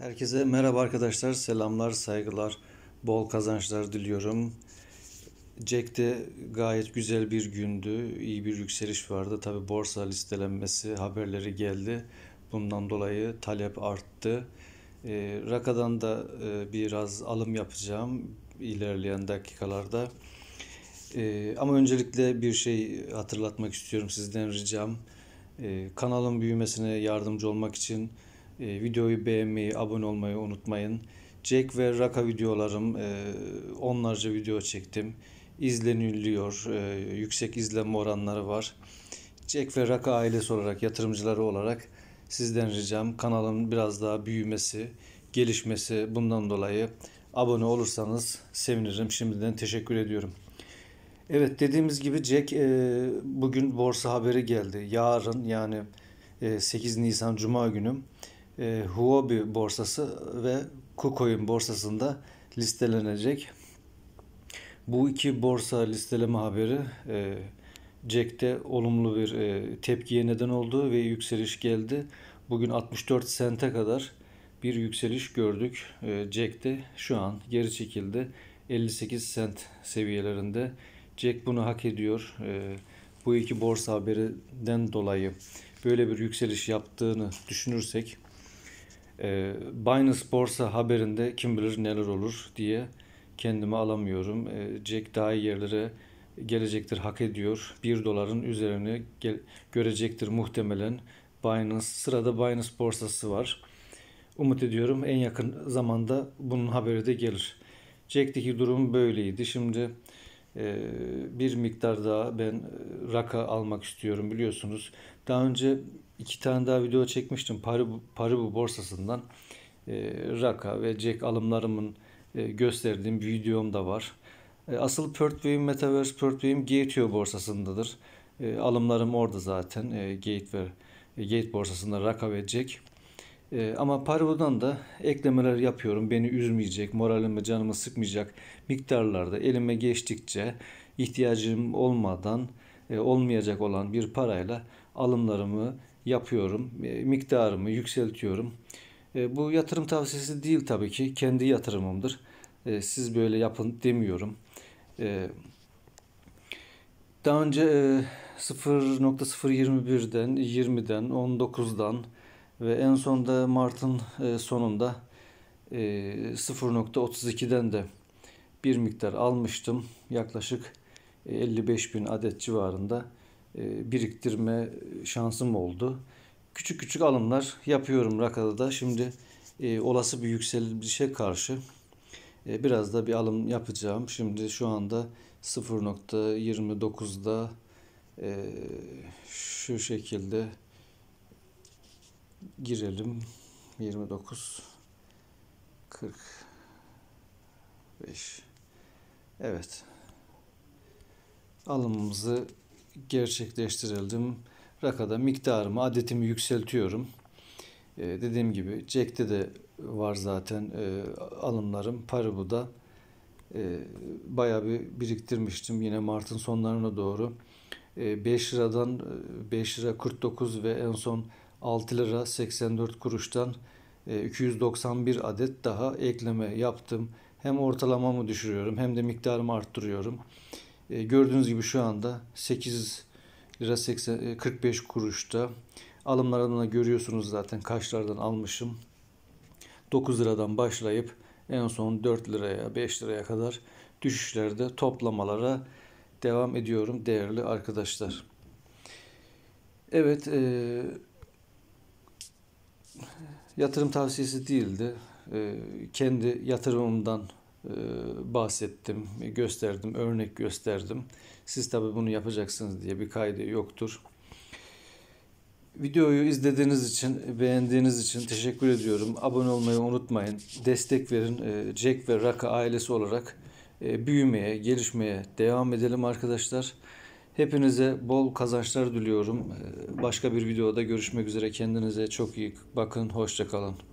Herkese merhaba arkadaşlar. Selamlar, saygılar. Bol kazançlar diliyorum. Jack'te gayet güzel bir gündü. iyi bir yükseliş vardı. Tabi borsa listelenmesi haberleri geldi. Bundan dolayı talep arttı. E, Raka'dan da e, biraz alım yapacağım ilerleyen dakikalarda. E, ama öncelikle bir şey hatırlatmak istiyorum sizden ricam. E, kanalın büyümesine yardımcı olmak için e, videoyu beğenmeyi, abone olmayı unutmayın. Jack ve Raka videolarım e, onlarca video çektim. İzleniliyor, e, yüksek izlenme oranları var. Jack ve Raka ailesi olarak, yatırımcıları olarak sizden ricam kanalın biraz daha büyümesi, gelişmesi bundan dolayı abone olursanız sevinirim. Şimdiden teşekkür ediyorum. Evet dediğimiz gibi Jack e, bugün borsa haberi geldi. Yarın yani e, 8 Nisan Cuma günü e, Huobi borsası ve KuCoin borsasında listelenecek. Bu iki borsa listeleme haberi e, Jack'te olumlu bir e, tepkiye neden oldu ve yükseliş geldi. Bugün 64 sente kadar bir yükseliş gördük. E, Jack'te şu an geri çekildi. 58 sent seviyelerinde. Jack bunu hak ediyor. E, bu iki borsa haberinden dolayı böyle bir yükseliş yaptığını düşünürsek e, Binance borsa haberinde kim bilir neler olur diye kendimi alamıyorum. E, Jack daha iyi yerlere gelecektir, hak ediyor. 1 doların üzerine gel- görecektir muhtemelen. Binance, sırada Binance borsası var. Umut ediyorum en yakın zamanda bunun haberi de gelir. Jack'teki durum böyleydi. Şimdi e, bir miktar daha ben e, raka almak istiyorum biliyorsunuz. Daha önce iki tane daha video çekmiştim Paribu, Paribu borsasından. E, Raka ve Jack alımlarımın e, gösterdiğim videom da var. E, asıl Pertway'im Metaverse Pertway'im Gateway borsasındadır. E, alımlarım orada zaten. E, Gateway, e, Gate borsasında Raka ve Jack. E, ama Paribu'dan da eklemeler yapıyorum. Beni üzmeyecek, moralimi canımı sıkmayacak miktarlarda elime geçtikçe ihtiyacım olmadan e, olmayacak olan bir parayla alımlarımı yapıyorum. E, miktarımı yükseltiyorum. E, bu yatırım tavsiyesi değil tabii ki. Kendi yatırımımdır. E, siz böyle yapın demiyorum. Daha önce 0.021'den, 20'den, 19'dan ve en sonda Mart'ın sonunda 0.32'den de bir miktar almıştım. Yaklaşık 55 bin adet civarında e, biriktirme şansım oldu. Küçük küçük alımlar yapıyorum rakada da. Şimdi e, olası bir yükselişe karşı e, biraz da bir alım yapacağım. Şimdi şu anda 0.29'da e, şu şekilde girelim. 29 40 5 Evet. Alımımızı gerçekleştirildim. Rakada miktarımı, adetimi yükseltiyorum. E, dediğim gibi Jack'te de var zaten e, alımlarım. Paribu'da e, bayağı bir biriktirmiştim yine Mart'ın sonlarına doğru. E, 5 liradan 5 e, lira 49 ve en son 6 lira 84 kuruştan 291 e, adet daha ekleme yaptım. Hem ortalamamı düşürüyorum hem de miktarımı arttırıyorum. E, gördüğünüz gibi şu anda 8 lira 80, 45 e, kuruşta. Alımlarımda görüyorsunuz zaten kaçlardan almışım. 9 liradan başlayıp en son 4 liraya 5 liraya kadar düşüşlerde toplamalara devam ediyorum değerli arkadaşlar. Evet e, yatırım tavsiyesi değildi. E, kendi yatırımımdan ee, bahsettim, gösterdim, örnek gösterdim. Siz tabi bunu yapacaksınız diye bir kaydı yoktur. Videoyu izlediğiniz için, beğendiğiniz için teşekkür ediyorum. Abone olmayı unutmayın. Destek verin. Ee, Jack ve Raka ailesi olarak e, büyümeye, gelişmeye devam edelim arkadaşlar. Hepinize bol kazançlar diliyorum. Ee, başka bir videoda görüşmek üzere. Kendinize çok iyi bakın. Hoşçakalın.